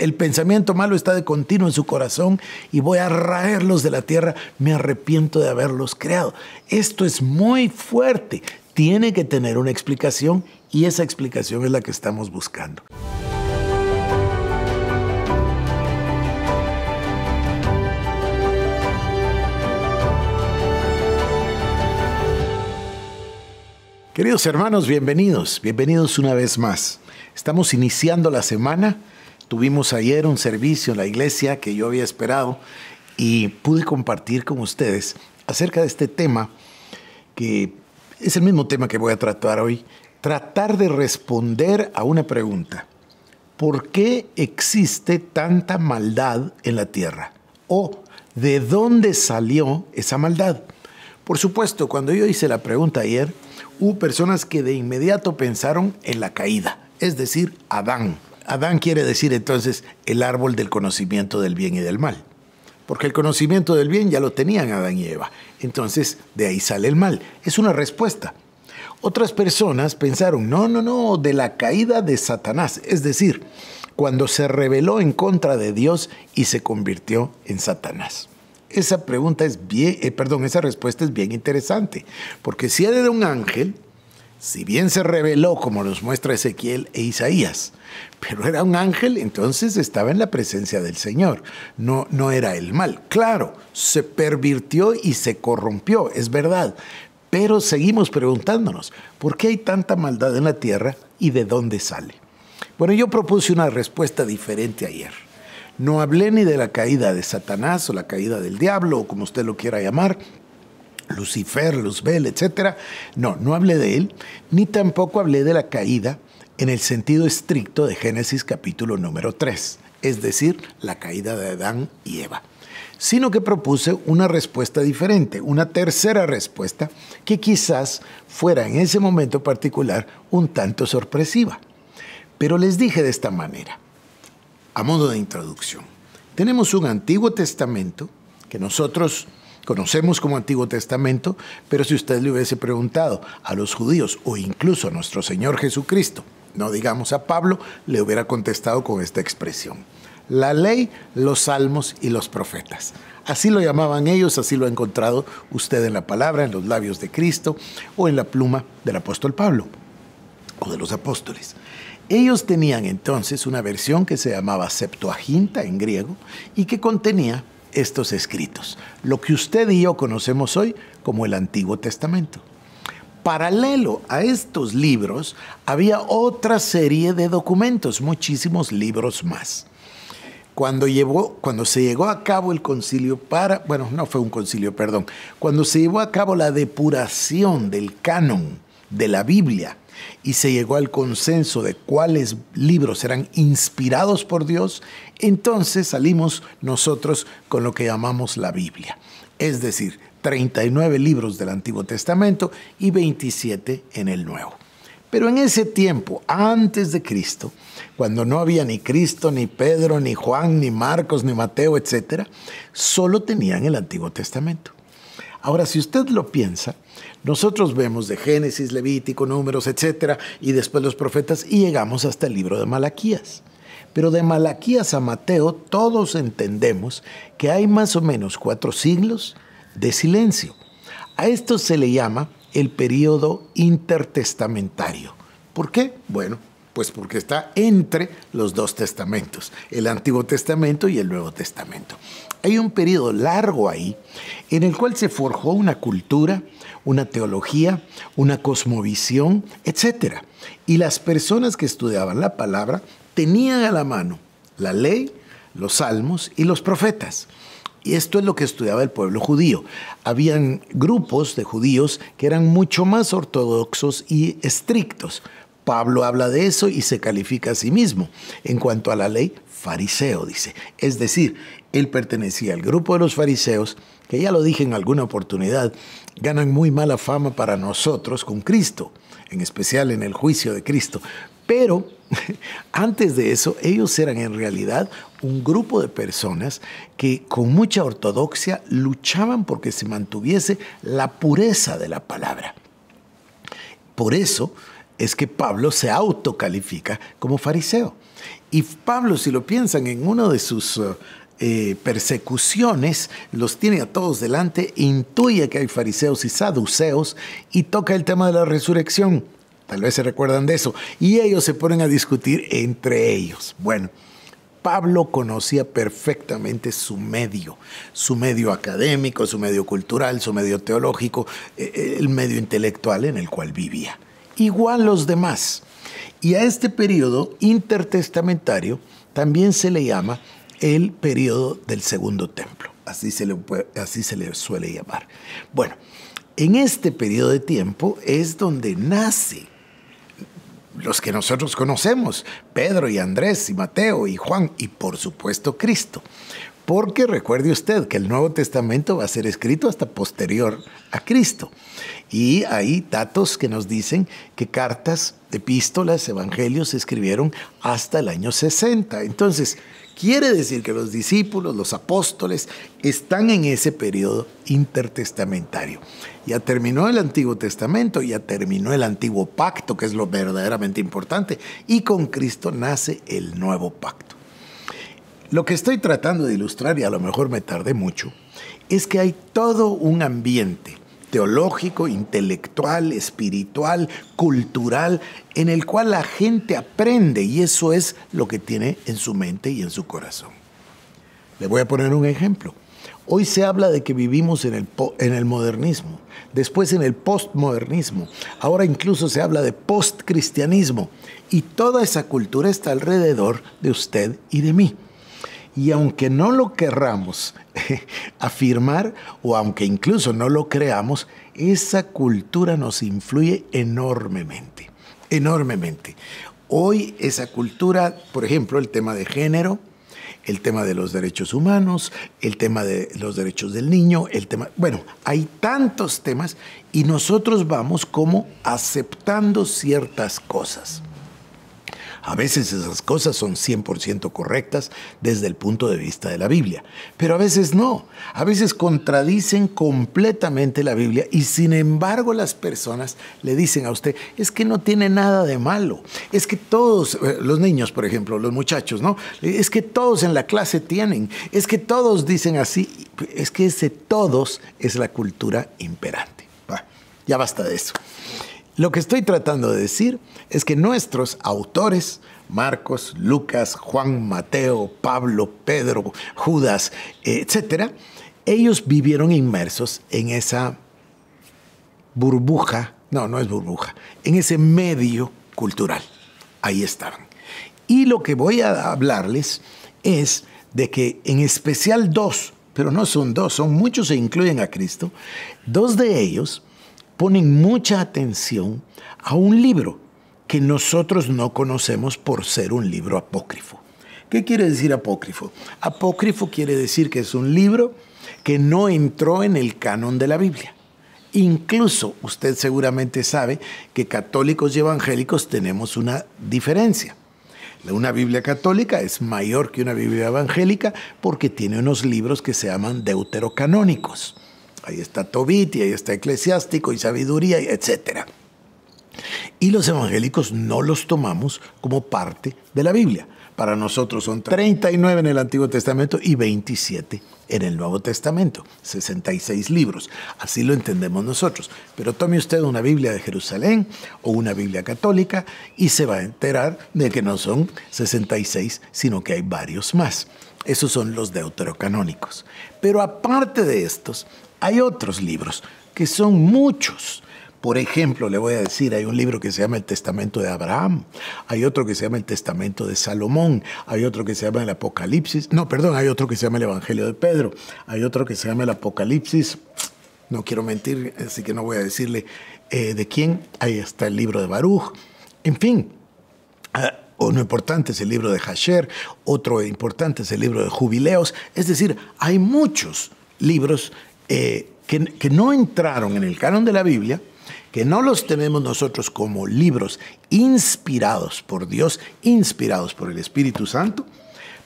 el pensamiento malo está de continuo en su corazón y voy a raerlos de la tierra, me arrepiento de haberlos creado. Esto es muy fuerte, tiene que tener una explicación y esa explicación es la que estamos buscando. Queridos hermanos, bienvenidos, bienvenidos una vez más. Estamos iniciando la semana Tuvimos ayer un servicio en la iglesia que yo había esperado y pude compartir con ustedes acerca de este tema, que es el mismo tema que voy a tratar hoy, tratar de responder a una pregunta. ¿Por qué existe tanta maldad en la tierra? ¿O de dónde salió esa maldad? Por supuesto, cuando yo hice la pregunta ayer, hubo personas que de inmediato pensaron en la caída, es decir, Adán. Adán quiere decir entonces el árbol del conocimiento del bien y del mal. Porque el conocimiento del bien ya lo tenían Adán y Eva. Entonces de ahí sale el mal. Es una respuesta. Otras personas pensaron, no, no, no, de la caída de Satanás. Es decir, cuando se rebeló en contra de Dios y se convirtió en Satanás. Esa pregunta es bien, eh, perdón, esa respuesta es bien interesante, porque si él era un ángel, si bien se reveló como nos muestra Ezequiel e Isaías, pero era un ángel, entonces estaba en la presencia del Señor, no, no era el mal. Claro, se pervirtió y se corrompió, es verdad, pero seguimos preguntándonos, ¿por qué hay tanta maldad en la tierra y de dónde sale? Bueno, yo propuse una respuesta diferente ayer. No hablé ni de la caída de Satanás o la caída del diablo, o como usted lo quiera llamar, Lucifer, Luzbel, etc. No, no hablé de él, ni tampoco hablé de la caída en el sentido estricto de Génesis capítulo número 3, es decir, la caída de Adán y Eva, sino que propuse una respuesta diferente, una tercera respuesta que quizás fuera en ese momento particular un tanto sorpresiva. Pero les dije de esta manera, a modo de introducción, tenemos un Antiguo Testamento que nosotros conocemos como Antiguo Testamento, pero si usted le hubiese preguntado a los judíos o incluso a nuestro Señor Jesucristo, no digamos a Pablo, le hubiera contestado con esta expresión. La ley, los salmos y los profetas. Así lo llamaban ellos, así lo ha encontrado usted en la palabra, en los labios de Cristo o en la pluma del apóstol Pablo o de los apóstoles. Ellos tenían entonces una versión que se llamaba Septuaginta en griego y que contenía estos escritos, lo que usted y yo conocemos hoy como el Antiguo Testamento. Paralelo a estos libros había otra serie de documentos, muchísimos libros más. Cuando, cuando se llegó a cabo el concilio para, bueno, no fue un concilio, perdón, cuando se llevó a cabo la depuración del canon de la Biblia y se llegó al consenso de cuáles libros eran inspirados por Dios, entonces salimos nosotros con lo que llamamos la Biblia, es decir, 39 libros del Antiguo Testamento y 27 en el Nuevo. Pero en ese tiempo, antes de Cristo, cuando no había ni Cristo, ni Pedro, ni Juan, ni Marcos, ni Mateo, etc., solo tenían el Antiguo Testamento. Ahora, si usted lo piensa, nosotros vemos de Génesis, Levítico, Números, etcétera, y después los profetas, y llegamos hasta el libro de Malaquías. Pero de Malaquías a Mateo todos entendemos que hay más o menos cuatro siglos de silencio. A esto se le llama el periodo intertestamentario. ¿Por qué? Bueno, pues porque está entre los dos testamentos, el Antiguo Testamento y el Nuevo Testamento. Hay un periodo largo ahí en el cual se forjó una cultura, una teología, una cosmovisión, etc. Y las personas que estudiaban la palabra tenían a la mano la ley, los salmos y los profetas. Y esto es lo que estudiaba el pueblo judío. Habían grupos de judíos que eran mucho más ortodoxos y estrictos. Pablo habla de eso y se califica a sí mismo. En cuanto a la ley, fariseo dice. Es decir, él pertenecía al grupo de los fariseos que ya lo dije en alguna oportunidad, ganan muy mala fama para nosotros con Cristo, en especial en el juicio de Cristo. Pero antes de eso, ellos eran en realidad un grupo de personas que con mucha ortodoxia luchaban porque se mantuviese la pureza de la palabra. Por eso es que Pablo se autocalifica como fariseo. Y Pablo, si lo piensan en uno de sus eh, eh, persecuciones, los tiene a todos delante, intuye que hay fariseos y saduceos y toca el tema de la resurrección. Tal vez se recuerdan de eso. Y ellos se ponen a discutir entre ellos. Bueno, Pablo conocía perfectamente su medio, su medio académico, su medio cultural, su medio teológico, eh, eh, el medio intelectual en el cual vivía. Igual los demás. Y a este periodo intertestamentario también se le llama el periodo del Segundo Templo. Así se le, suele llamar. Bueno, en este periodo de tiempo es donde nace los que nosotros conocemos, Pedro y Andrés y Mateo y Juan y por supuesto Cristo. Porque recuerde usted que el Nuevo Testamento va a ser escrito hasta posterior a Cristo. Y hay datos que nos dicen que cartas, epístolas, evangelios se escribieron hasta el año 60. Entonces, Quiere decir que los discípulos, los apóstoles, están en ese periodo intertestamentario. Ya terminó el Antiguo Testamento, ya terminó el Antiguo Pacto, que es lo verdaderamente importante, y con Cristo nace el nuevo pacto. Lo que estoy tratando de ilustrar, y a lo mejor me tardé mucho, es que hay todo un ambiente teológico, intelectual, espiritual, cultural, en el cual la gente aprende y eso es lo que tiene en su mente y en su corazón. Le voy a poner un ejemplo. Hoy se habla de que vivimos en el, en el modernismo, después en el postmodernismo, ahora incluso se habla de postcristianismo y toda esa cultura está alrededor de usted y de mí. Y aunque no lo querramos afirmar o aunque incluso no lo creamos, esa cultura nos influye enormemente, enormemente. Hoy esa cultura, por ejemplo, el tema de género, el tema de los derechos humanos, el tema de los derechos del niño, el tema, bueno, hay tantos temas y nosotros vamos como aceptando ciertas cosas. A veces esas cosas son 100% correctas desde el punto de vista de la Biblia, pero a veces no. A veces contradicen completamente la Biblia y sin embargo las personas le dicen a usted, es que no tiene nada de malo, es que todos, eh, los niños por ejemplo, los muchachos, ¿no? Es que todos en la clase tienen, es que todos dicen así, es que ese todos es la cultura imperante. ya basta de eso. Lo que estoy tratando de decir es que nuestros autores, Marcos, Lucas, Juan, Mateo, Pablo, Pedro, Judas, etc. ellos vivieron inmersos en esa burbuja, no, no es burbuja, en ese medio cultural. Ahí estaban. Y lo que voy a hablarles es de que en especial dos, pero no son dos, son muchos e incluyen a Cristo, dos de ellos ponen mucha atención a un libro que nosotros no conocemos por ser un libro apócrifo. ¿Qué quiere decir apócrifo? Apócrifo quiere decir que es un libro que no entró en el canon de la Biblia. Incluso usted seguramente sabe que católicos y evangélicos tenemos una diferencia. Una Biblia católica es mayor que una Biblia evangélica porque tiene unos libros que se llaman deuterocanónicos. Ahí está Tobit y ahí está Eclesiástico y Sabiduría, etc. Y los evangélicos no los tomamos como parte de la Biblia. Para nosotros son 39 en el Antiguo Testamento y 27 en el Nuevo Testamento, 66 libros. Así lo entendemos nosotros. Pero tome usted una Biblia de Jerusalén o una Biblia católica y se va a enterar de que no son 66, sino que hay varios más. Esos son los deuterocanónicos. Pero aparte de estos, hay otros libros, que son muchos. Por ejemplo, le voy a decir, hay un libro que se llama El Testamento de Abraham, hay otro que se llama El Testamento de Salomón, hay otro que se llama el Apocalipsis, no, perdón, hay otro que se llama el Evangelio de Pedro, hay otro que se llama el Apocalipsis, no quiero mentir, así que no voy a decirle eh, de quién, ahí está el libro de Baruch, en fin. Ah, uno importante es el libro de Hasher, otro importante es el libro de Jubileos, es decir, hay muchos libros eh, que, que no entraron en el canon de la Biblia, que no los tenemos nosotros como libros inspirados por Dios, inspirados por el Espíritu Santo,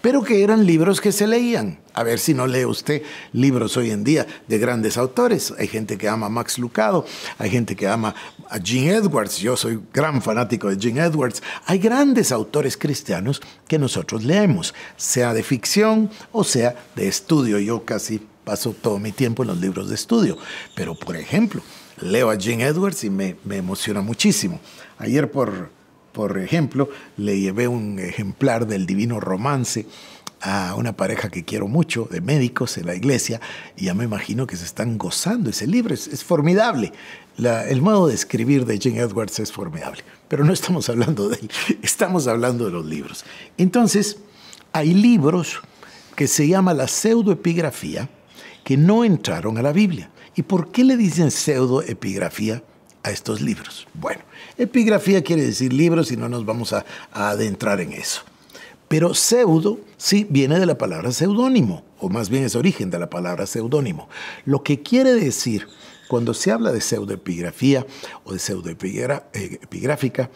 pero que eran libros que se leían. A ver si no lee usted libros hoy en día de grandes autores. Hay gente que ama a Max Lucado, hay gente que ama a Gene Edwards, yo soy gran fanático de Gene Edwards. Hay grandes autores cristianos que nosotros leemos, sea de ficción o sea de estudio. Yo casi paso todo mi tiempo en los libros de estudio. Pero, por ejemplo, leo a Jane Edwards y me, emociona muchísimo. Ayer, por, por ejemplo, le llevé un ejemplar del Divino Romance a una pareja que quiero mucho, de médicos en la iglesia, y ya me imagino que se están gozando ese libro. Es, formidable. el modo de escribir de Jane Edwards es formidable, pero no estamos hablando de él, estamos hablando de los libros. Entonces, hay libros que se llama la pseudoepigrafía, que no entraron a la Biblia. ¿Y por qué le dicen pseudoepigrafía a estos libros? Bueno, epigrafía quiere decir libros y no nos vamos a, adentrar en eso. Pero pseudo sí viene de la palabra seudónimo, o más bien es origen de la palabra seudónimo. Lo que quiere decir, cuando se habla de pseudoepigrafía o de pseudoepigráfica, eh,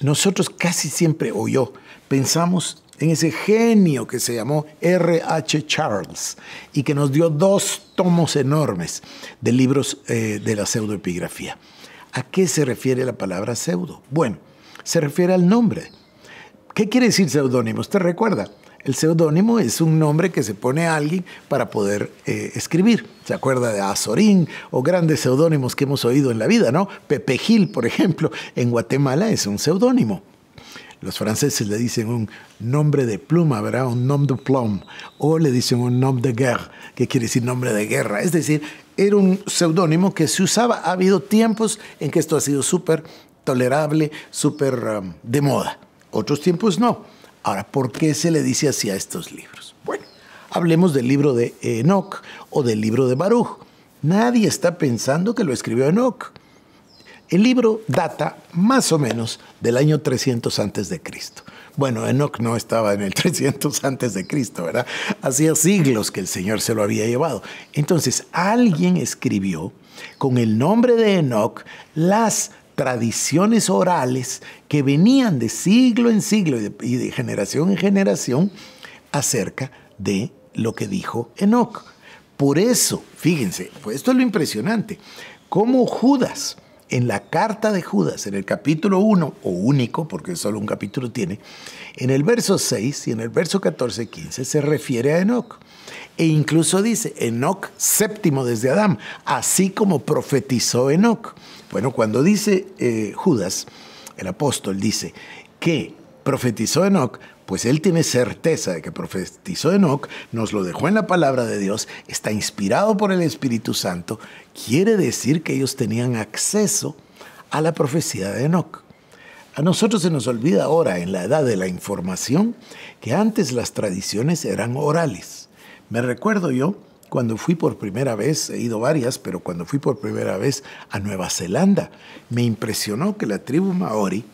nosotros casi siempre, o yo, pensamos en ese genio que se llamó R.H. Charles y que nos dio dos tomos enormes de libros eh, de la pseudoepigrafía. ¿A qué se refiere la palabra pseudo? Bueno, se refiere al nombre. ¿Qué quiere decir pseudónimo? ¿Usted recuerda? El seudónimo es un nombre que se pone a alguien para poder eh, escribir. ¿Se acuerda de Azorín o grandes seudónimos que hemos oído en la vida, no? Pepe Gil, por ejemplo, en Guatemala es un seudónimo. Los franceses le dicen un nombre de pluma, ¿verdad? Un nom de plume. O le dicen un nom de guerre, que quiere decir nombre de guerra. Es decir, era un seudónimo que se usaba. Ha habido tiempos en que esto ha sido súper tolerable, súper um, de moda. Otros tiempos no. Ahora, ¿por qué se le dice así a estos libros? Bueno, hablemos del libro de Enoch o del libro de Baruch. Nadie está pensando que lo escribió Enoch. El libro data más o menos del año 300 antes de Cristo. Bueno, Enoch no estaba en el 300 antes de Cristo, ¿verdad? Hacía siglos que el Señor se lo había llevado. Entonces, alguien escribió con el nombre de Enoch las tradiciones orales que venían de siglo en siglo y de, generación en generación acerca de lo que dijo Enoch. Por eso, fíjense, pues esto es lo impresionante, cómo Judas, en la carta de Judas, en el capítulo 1, o único, porque solo un capítulo tiene, en el verso 6 y en el verso 14 15 se refiere a Enoch. E incluso dice, Enoch séptimo desde Adán, así como profetizó Enoch. Bueno, cuando dice eh, Judas, el apóstol, dice que profetizó Enoch, pues él tiene certeza de que profetizó Enoch, nos lo dejó en la palabra de Dios, está inspirado por el Espíritu Santo, Quiere decir que ellos tenían acceso a la profecía de Enoch. A nosotros se nos olvida ahora, en la edad de la información, que antes las tradiciones eran orales. Me recuerdo yo, cuando fui por primera vez, he ido varias, pero cuando fui por primera vez a Nueva Zelanda, me impresionó que la tribu maori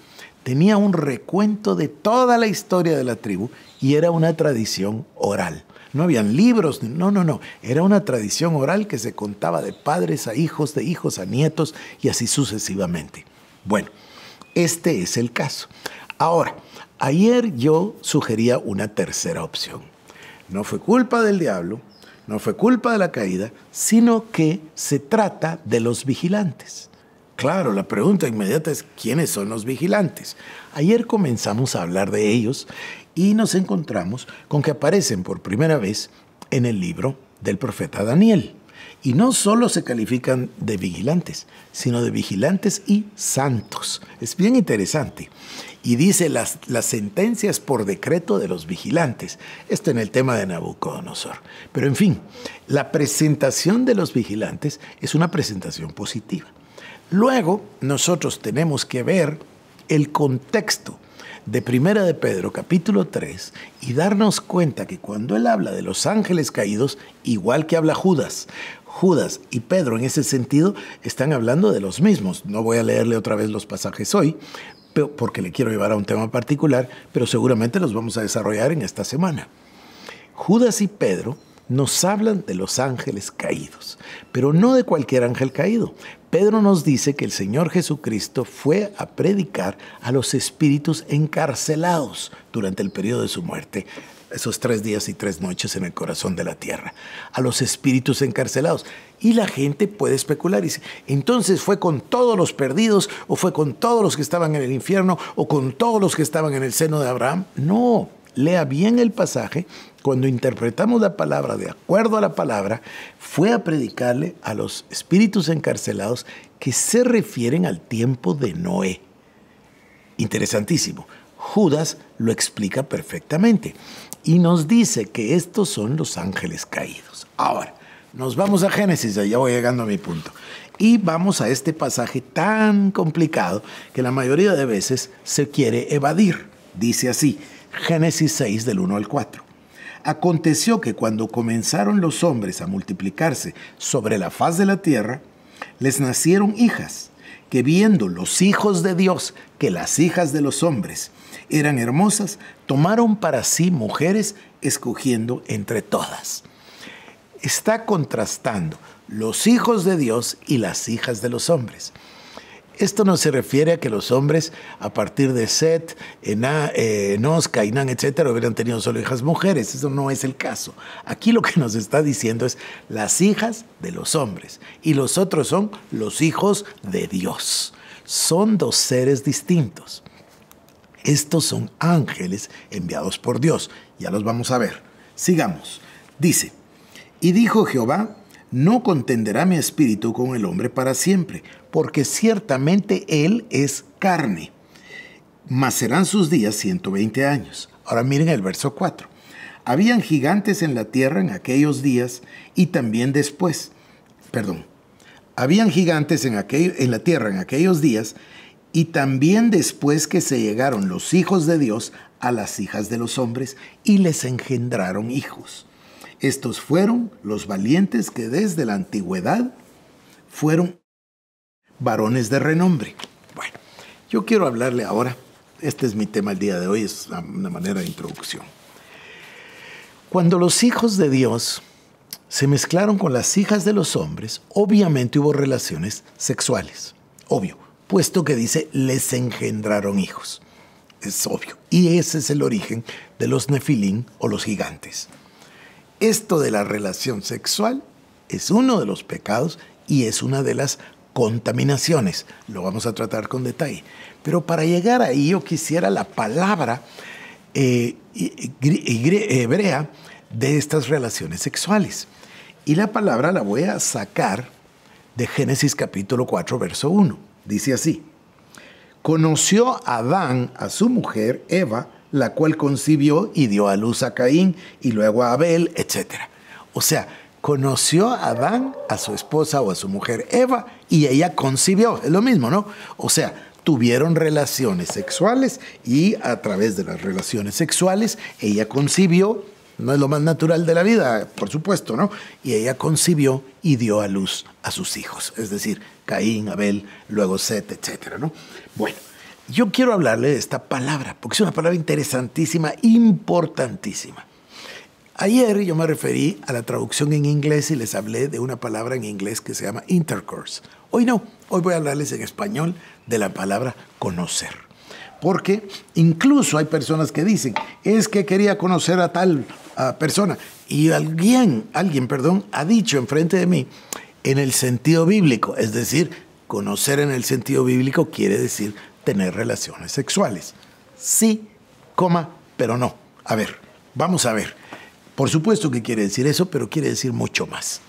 tenía un recuento de toda la historia de la tribu y era una tradición oral no habían libros, no, no, no, era una tradición oral que se contaba de padres a hijos, de hijos a nietos y así sucesivamente. Bueno, este es el caso. Ahora, ayer yo sugería una tercera opción. No fue culpa del diablo, no fue culpa de la caída, sino que se trata de los vigilantes. Claro, la pregunta inmediata es, ¿quiénes son los vigilantes? Ayer comenzamos a hablar de ellos y nos encontramos con que aparecen por primera vez en el libro del profeta Daniel. Y no solo se califican de vigilantes, sino de vigilantes y santos. Es bien interesante. Y dice las, las sentencias por decreto de los vigilantes. Esto en el tema de Nabucodonosor. Pero en fin, la presentación de los vigilantes es una presentación positiva. Luego, nosotros tenemos que ver el contexto de Primera de Pedro capítulo 3 y darnos cuenta que cuando él habla de los ángeles caídos, igual que habla Judas, Judas y Pedro en ese sentido están hablando de los mismos. No voy a leerle otra vez los pasajes hoy porque le quiero llevar a un tema particular, pero seguramente los vamos a desarrollar en esta semana. Judas y Pedro nos hablan de los ángeles caídos, pero no de cualquier ángel caído. Pedro nos dice que el Señor Jesucristo fue a predicar a los espíritus encarcelados durante el periodo de su muerte, esos tres días y tres noches en el corazón de la tierra, a los espíritus encarcelados. Y la gente puede especular y dice, entonces fue con todos los perdidos o fue con todos los que estaban en el infierno o con todos los que estaban en el seno de Abraham. No, lea bien el pasaje, cuando interpretamos la palabra de acuerdo a la palabra, fue a predicarle a los espíritus encarcelados que se refieren al tiempo de Noé. Interesantísimo. Judas lo explica perfectamente y nos dice que estos son los ángeles caídos. Ahora, nos vamos a Génesis, ya voy llegando a mi punto. Y vamos a este pasaje tan complicado que la mayoría de veces se quiere evadir. Dice así, Génesis 6 del 1 al 4. Aconteció que cuando comenzaron los hombres a multiplicarse sobre la faz de la tierra, les nacieron hijas, que viendo los hijos de Dios que las hijas de los hombres eran hermosas, tomaron para sí mujeres escogiendo entre todas. Está contrastando los hijos de Dios y las hijas de los hombres. Esto no se refiere a que los hombres, a partir de Set, Ena, eh, Enos, Cainán, etcétera, hubieran tenido solo hijas mujeres. Eso no es el caso. Aquí lo que nos está diciendo es las hijas de los hombres y los otros son los hijos de Dios. Son dos seres distintos. Estos son ángeles enviados por Dios. Ya los vamos a ver. Sigamos. Dice, y dijo Jehová, no contenderá mi espíritu con el hombre para siempre, porque ciertamente él es carne, mas serán sus días 120 años. Ahora miren el verso 4. Habían gigantes en la tierra en aquellos días y también después. Perdón. Habían gigantes en, aquel, en la tierra en aquellos días y también después que se llegaron los hijos de Dios a las hijas de los hombres y les engendraron hijos. Estos fueron los valientes que desde la antigüedad fueron varones de renombre. Bueno, yo quiero hablarle ahora, este es mi tema el día de hoy, es una manera de introducción. Cuando los hijos de Dios se mezclaron con las hijas de los hombres, obviamente hubo relaciones sexuales, obvio, puesto que dice, les engendraron hijos. Es obvio. Y ese es el origen de los nefilín o los gigantes. Esto de la relación sexual es uno de los pecados y es una de las contaminaciones. Lo vamos a tratar con detalle. Pero para llegar ahí yo quisiera la palabra eh, hebrea de estas relaciones sexuales. Y la palabra la voy a sacar de Génesis capítulo 4, verso 1. Dice así, conoció Adán a su mujer Eva, la cual concibió y dio a luz a Caín y luego a Abel, etc. O sea, conoció a Adán, a su esposa o a su mujer Eva, y ella concibió. Es lo mismo, ¿no? O sea, tuvieron relaciones sexuales y a través de las relaciones sexuales ella concibió, no es lo más natural de la vida, por supuesto, ¿no? Y ella concibió y dio a luz a sus hijos, es decir, Caín, Abel, luego Set, etcétera, ¿no? Bueno. Yo quiero hablarle de esta palabra, porque es una palabra interesantísima, importantísima. Ayer yo me referí a la traducción en inglés y les hablé de una palabra en inglés que se llama intercourse. Hoy no, hoy voy a hablarles en español de la palabra conocer. Porque incluso hay personas que dicen, es que quería conocer a tal persona. Y alguien, alguien, perdón, ha dicho enfrente de mí, en el sentido bíblico, es decir, conocer en el sentido bíblico quiere decir tener relaciones sexuales. Sí, coma, pero no. A ver, vamos a ver. Por supuesto que quiere decir eso, pero quiere decir mucho más.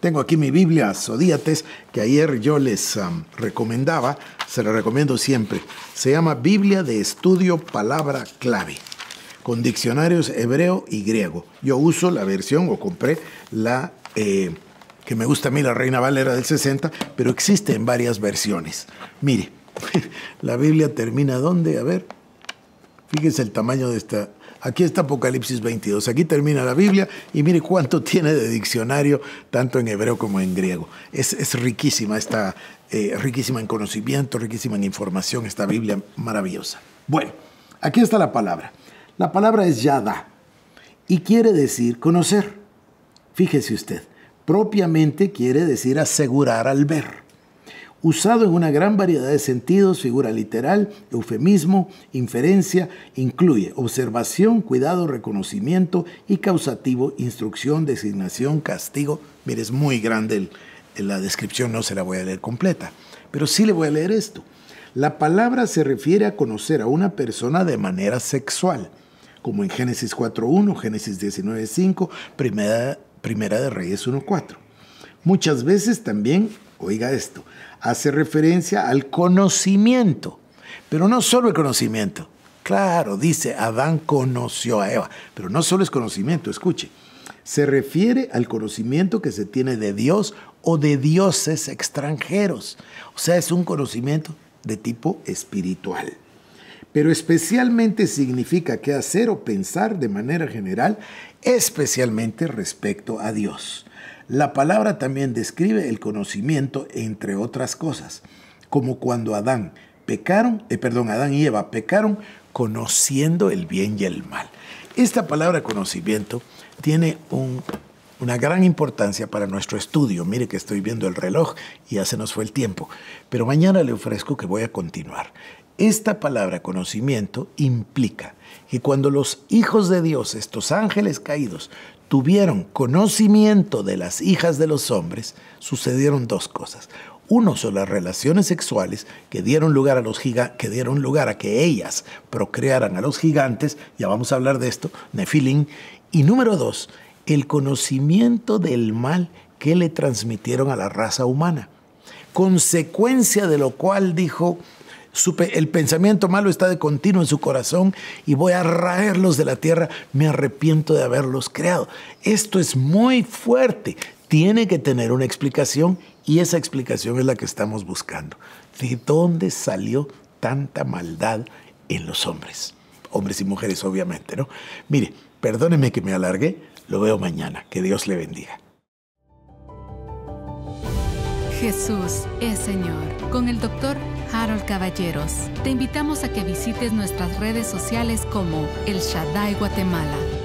Tengo aquí mi Biblia Zodíates, que ayer yo les recomendaba, se la recomiendo siempre. Se llama Biblia de Estudio Palabra Clave, con diccionarios hebreo y griego. Yo uso la versión o compré la eh, que me gusta a mí, la Reina Valera del 60, pero existe en varias versiones. Mire, La Biblia termina dónde? A ver, fíjense el tamaño de esta. Aquí está Apocalipsis 22, aquí termina la Biblia y mire cuánto tiene de diccionario, tanto en hebreo como en griego. Es, riquísima, está eh, riquísima en conocimiento, riquísima en información, esta Biblia maravillosa. Bueno, aquí está la palabra. La palabra es yada y quiere decir conocer. Fíjese usted, propiamente quiere decir asegurar al ver usado en una gran variedad de sentidos, figura literal, eufemismo, inferencia, incluye observación, cuidado, reconocimiento y causativo, instrucción, designación, castigo. Mire, es muy grande la descripción, no se la voy a leer completa, pero sí le voy a leer esto. La palabra se refiere a conocer a una persona de manera sexual, como en Génesis 4.1, Génesis 19.5, primera, primera de Reyes 1.4. Muchas veces también oiga esto, hace referencia al conocimiento, pero no solo el conocimiento. Claro, dice, Adán conoció a Eva, pero no solo es conocimiento, escuche. Se refiere al conocimiento que se tiene de Dios o de dioses extranjeros. O sea, es un conocimiento de tipo espiritual. Pero especialmente significa que hacer o pensar de manera general, especialmente respecto a Dios. La palabra también describe el conocimiento, entre otras cosas, como cuando Adán pecaron, eh, perdón, Adán y Eva pecaron conociendo el bien y el mal. Esta palabra conocimiento tiene una gran importancia para nuestro estudio. Mire que estoy viendo el reloj y ya se nos fue el tiempo, pero mañana le ofrezco que voy a continuar. Esta palabra conocimiento implica que cuando los hijos de Dios, estos ángeles caídos, tuvieron conocimiento de las hijas de los hombres, sucedieron dos cosas. Uno son las relaciones sexuales que dieron lugar a los que dieron lugar a que ellas procrearan a los gigantes, ya vamos a hablar de esto, Nefilim, y número dos, el conocimiento del mal que le transmitieron a la raza humana. Consecuencia de lo cual dijo el pensamiento malo está de continuo en su corazón y voy a raerlos de la tierra. Me arrepiento de haberlos creado. Esto es muy fuerte. Tiene que tener una explicación y esa explicación es la que estamos buscando. ¿De dónde salió tanta maldad en los hombres? Hombres y mujeres, obviamente, ¿no? Mire, perdóneme que me alargué. Lo veo mañana. Que Dios le bendiga. Jesús es Señor. Con el doctor Harold Caballeros. Te invitamos a que visites nuestras redes sociales como El Shaddai Guatemala.